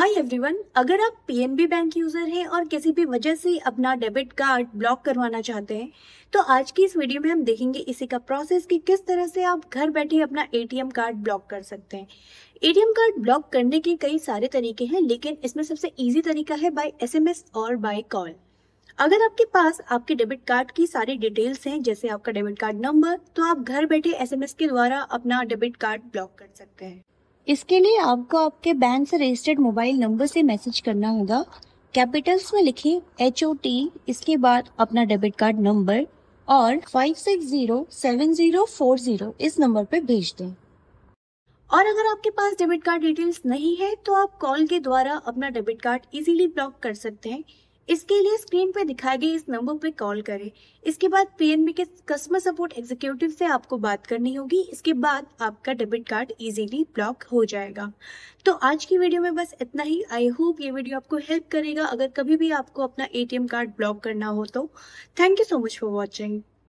hi everyone अगर आप PNB bank user हैं और किसी भी वजह से अपना डेबिट कार्ड ब्लॉक करवाना चाहते हैं तो आज की इस वीडियो में हम देखेंगे इसी का प्रोसेस कि किस तरह से आप घर बैठे अपना एटीएम कार्ड ब्लॉक कर सकते हैं एटीएम कार्ड ब्लॉक करने के कई सारे तरीके हैं लेकिन इसमें सबसे ईजी तरीका है बाय एस और बाय कॉल अगर आपके पास आपके डेबिट कार्ड की सारी डिटेल्स हैं जैसे आपका डेबिट कार्ड नंबर तो आप घर बैठे एसएमएस के द्वारा अपना डेबिट कार्ड ब्लॉक कर सकते हैं इसके लिए आपको आपके बैंक से रजिस्टर्ड मोबाइल नंबर से मैसेज करना होगा कैपिटल्स में लिखे एच ओ टी इसके बाद अपना डेबिट कार्ड नंबर और five six zero seven zero four zero इस नंबर पर भेज दें और अगर आपके पास डेबिट कार्ड डिटेल्स नहीं है तो आप कॉल के द्वारा अपना डेबिट कार्ड इजीली ब्लॉक कर सकते हैं इसके लिए स्क्रीन पर दिखाए गए इस नंबर पर कॉल करें इसके बाद पीएनबी के कस्टमर सपोर्ट एग्जीक्यूटिव से आपको बात करनी होगी इसके बाद आपका डेबिट कार्ड इजीली ब्लॉक हो जाएगा तो आज की वीडियो में बस इतना ही आई होप ये वीडियो आपको हेल्प करेगा अगर कभी भी आपको अपना एटीएम कार्ड ब्लॉक करना हो तो thank you so much for watching